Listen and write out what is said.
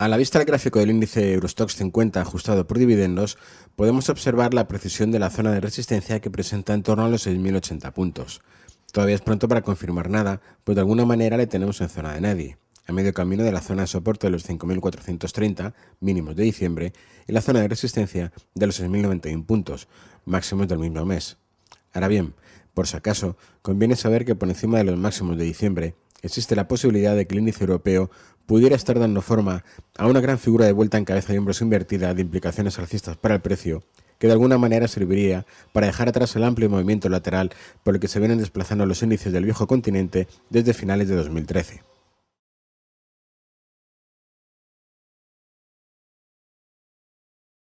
A la vista del gráfico del índice Eurostox 50 ajustado por dividendos, podemos observar la precisión de la zona de resistencia que presenta en torno a los 6.080 puntos. Todavía es pronto para confirmar nada, pues de alguna manera le tenemos en zona de nadie, a medio camino de la zona de soporte de los 5.430, mínimos de diciembre, y la zona de resistencia de los 6.091 puntos, máximos del mismo mes. Ahora bien, por si acaso, conviene saber que por encima de los máximos de diciembre existe la posibilidad de que el índice europeo pudiera estar dando forma a una gran figura de vuelta en cabeza y hombros invertida de implicaciones alcistas para el precio, que de alguna manera serviría para dejar atrás el amplio movimiento lateral por el que se vienen desplazando los índices del viejo continente desde finales de 2013.